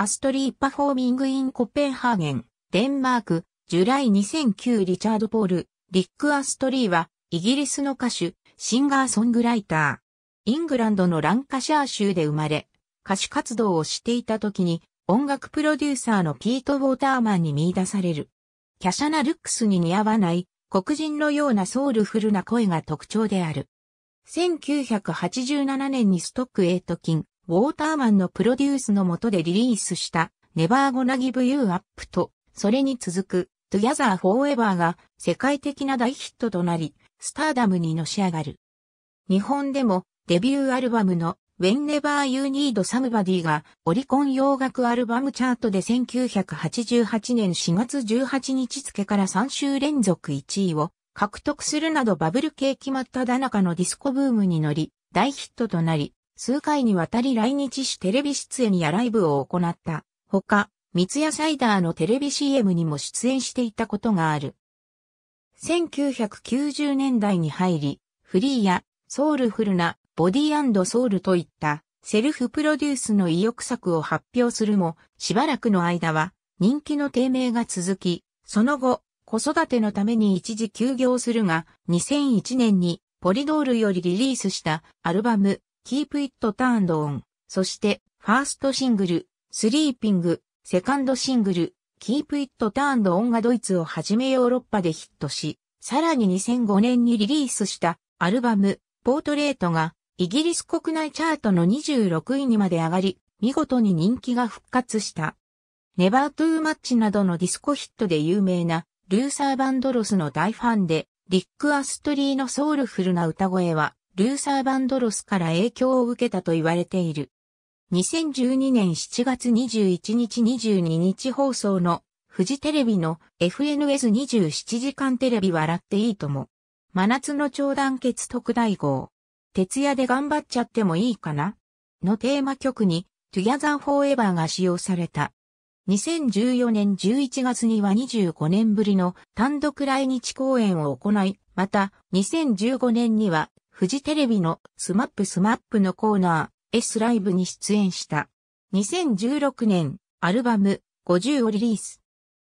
アストリーパフォーミングインコペンハーゲン、デンマーク、ジュライ2009リチャード・ポール、リック・アストリーは、イギリスの歌手、シンガーソングライター。イングランドのランカシャー州で生まれ、歌手活動をしていた時に、音楽プロデューサーのピート・ウォーターマンに見出される。華奢なルックスに似合わない、黒人のようなソウルフルな声が特徴である。1987年にストックエイト金、ウォーターマンのプロデュースのもとでリリースしたネバーゴナギブユーアップと、それに続く Together Forever が世界的な大ヒットとなり、スターダムにのし上がる。日本でもデビューアルバムの Whenever You Need Somebody がオリコン洋楽アルバムチャートで1988年4月18日付から3週連続1位を獲得するなどバブル景気まっただ中のディスコブームに乗り大ヒットとなり数回にわたり来日しテレビ出演やライブを行った。ほか、三ツ矢サイダーのテレビ CM にも出演していたことがある。1990年代に入り、フリーやソウルフルなボディソウルといったセルフプロデュースの意欲作を発表するも、しばらくの間は人気の低迷が続き、その後、子育てのために一時休業するが、2001年にポリドールよりリリースしたアルバム Keep It Turned On、そして、ファーストシングル、Sleeping、セカンドシングル、Keep It Turned On がドイツをはじめヨーロッパでヒットし、さらに2005年にリリースしたアルバム、ポートレートがイギリス国内チャートの26位にまで上がり、見事に人気が復活した。ネバートゥーマッチなどのディスコヒットで有名なルーサー・バンドロスの大ファンで、リック・アストリーのソウルフルな歌声はルーサー・バンドロスから影響を受けたと言われている。2012年7月21日22日放送のフジテレビの FNS27 時間テレビ笑っていいとも。真夏の超団結特大号。徹夜で頑張っちゃってもいいかなのテーマ曲に Together Forever が使用された。2014年11月には25年ぶりの単独来日公演を行い、また2015年にはフジテレビのスマップスマップのコーナー S ライブに出演した。2016年アルバム50をリリース。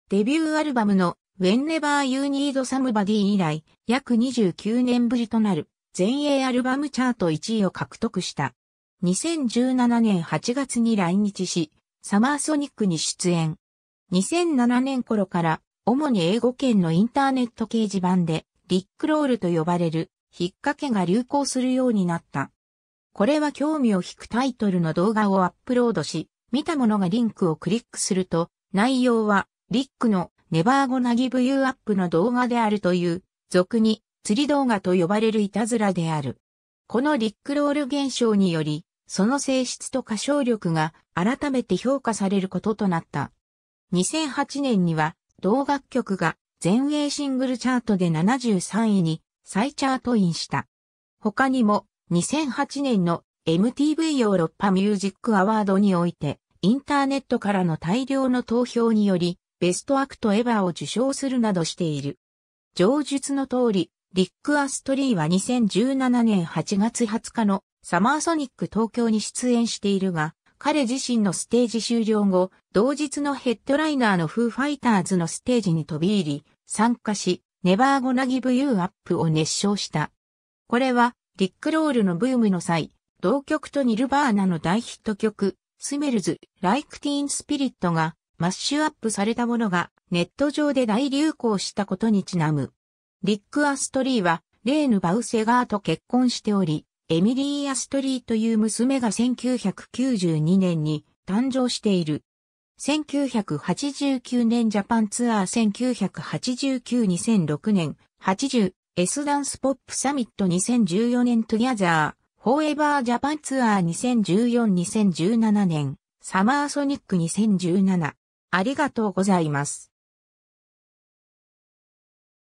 デビューアルバムの Whenever You Need Somebody 以来約29年ぶりとなる全英アルバムチャート1位を獲得した。2017年8月に来日し、サマーソニックに出演。2007年頃から主に英語圏のインターネット掲示板でリックロールと呼ばれる引っ掛けが流行するようになった。これは興味を引くタイトルの動画をアップロードし、見た者がリンクをクリックすると、内容は、リックのネバーゴナギブユーアップの動画であるという、俗に釣り動画と呼ばれるいたずらである。このリックロール現象により、その性質と歌唱力が改めて評価されることとなった。2008年には、同楽曲が全英シングルチャートで73位に再チャートインした。他にも、2008年の MTV ヨーロッパミュージックアワードにおいて、インターネットからの大量の投票により、ベストアクトエヴァを受賞するなどしている。上述の通り、リック・アストリーは2017年8月20日のサマーソニック東京に出演しているが、彼自身のステージ終了後、同日のヘッドライナーのフーファイターズのステージに飛び入り、参加し、ネバーゴナギブユーアップを熱唱した。これは、リックロールのブームの際、同曲とニルバーナの大ヒット曲、スメルズ、ライクティーンスピリットが、マッシュアップされたものが、ネット上で大流行したことにちなむ。リック・アストリーは、レーヌ・バウセガーと結婚しており、エミリー・アストリーという娘が1992年に誕生している。1989年ジャパンツアー1989-2006年 80S ダンスポップサミット2014年トゥギャザーフォーエバージャパンツアー2014-2017年サマーソニック2017ありがとうございます。